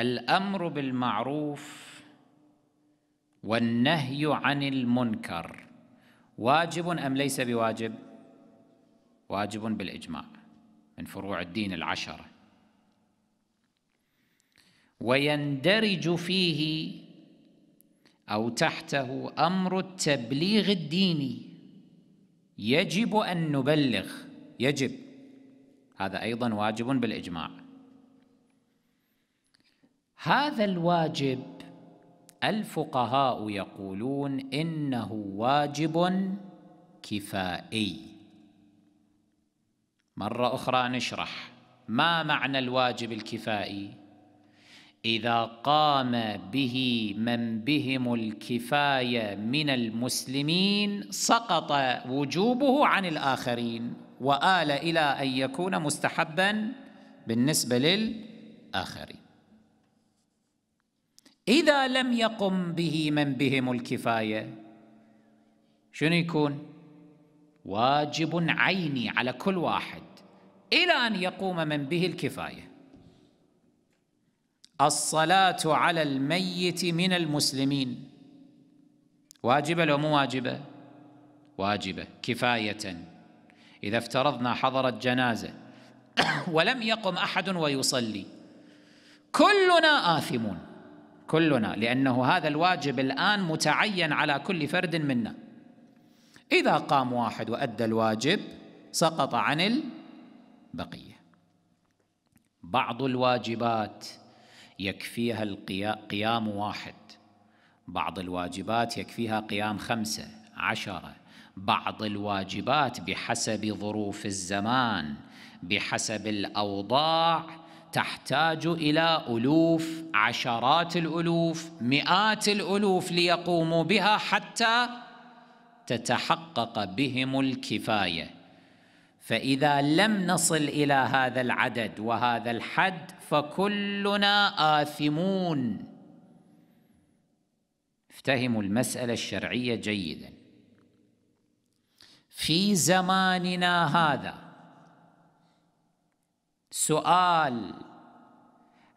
الامر بالمعروف والنهي عن المنكر واجب ام ليس بواجب واجب بالاجماع من فروع الدين العشره ويندرج فيه او تحته امر التبليغ الديني يجب ان نبلغ يجب هذا ايضا واجب بالاجماع هذا الواجب الفقهاء يقولون إنه واجب كفائي مرة أخرى نشرح ما معنى الواجب الكفائي إذا قام به من بهم الكفاية من المسلمين سقط وجوبه عن الآخرين وآل إلى أن يكون مستحبا بالنسبة للآخرين إذا لم يقم به من بهم الكفاية شنو يكون؟ واجب عيني على كل واحد إلى أن يقوم من به الكفاية الصلاة على الميت من المسلمين واجبة لو مو واجبة؟ واجبة كفاية إذا افترضنا حضرت جنازة ولم يقم أحد ويصلي كلنا آثمون كلنا لأنه هذا الواجب الآن متعين على كل فرد منا إذا قام واحد وأدى الواجب سقط عن البقية بعض الواجبات يكفيها قيام واحد بعض الواجبات يكفيها قيام خمسة عشرة بعض الواجبات بحسب ظروف الزمان بحسب الأوضاع تحتاج إلى ألوف عشرات الألوف مئات الألوف ليقوموا بها حتى تتحقق بهم الكفاية فإذا لم نصل إلى هذا العدد وهذا الحد فكلنا آثمون افتهموا المسألة الشرعية جيدا في زماننا هذا سؤال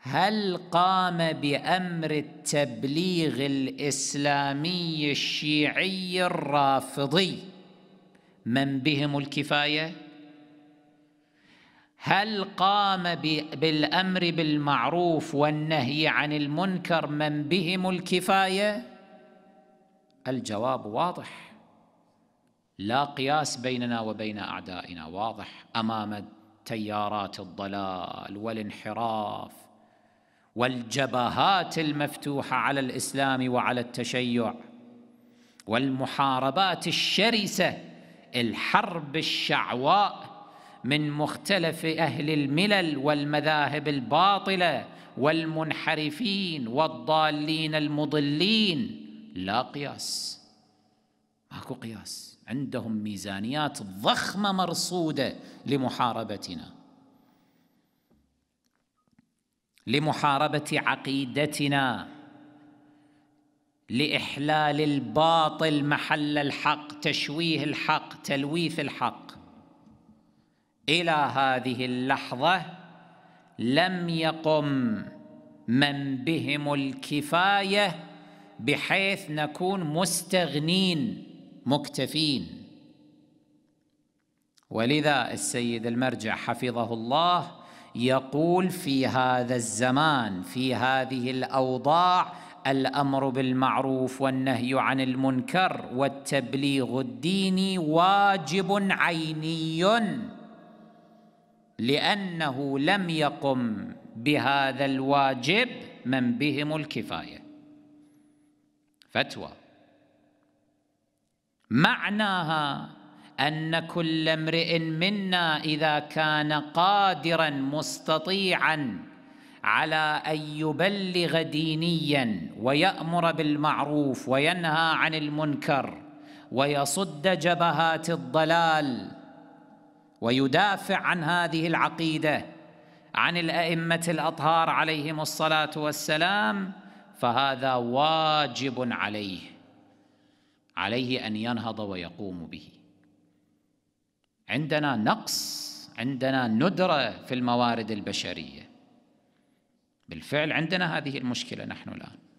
هل قام بامر التبليغ الاسلامي الشيعي الرافضي من بهم الكفايه هل قام بالامر بالمعروف والنهي عن المنكر من بهم الكفايه الجواب واضح لا قياس بيننا وبين اعدائنا واضح امام تيارات الضلال والانحراف والجبهات المفتوحه على الاسلام وعلى التشيع والمحاربات الشرسه الحرب الشعواء من مختلف اهل الملل والمذاهب الباطله والمنحرفين والضالين المضلين لا قياس ماكو قياس عندهم ميزانيات ضخمه مرصوده لمحاربتنا لمحاربه عقيدتنا لاحلال الباطل محل الحق تشويه الحق تلويث الحق الى هذه اللحظه لم يقم من بهم الكفايه بحيث نكون مستغنين مكتفين ولذا السيد المرجع حفظه الله يقول في هذا الزمان في هذه الاوضاع الامر بالمعروف والنهي عن المنكر والتبليغ الديني واجب عيني لانه لم يقم بهذا الواجب من بهم الكفايه فتوى معناها ان كل امرئ منا اذا كان قادرا مستطيعا على ان يبلغ دينيا ويامر بالمعروف وينهى عن المنكر ويصد جبهات الضلال ويدافع عن هذه العقيده عن الائمه الاطهار عليهم الصلاه والسلام فهذا واجب عليه عليه ان ينهض ويقوم به عندنا نقص عندنا ندره في الموارد البشريه بالفعل عندنا هذه المشكله نحن الان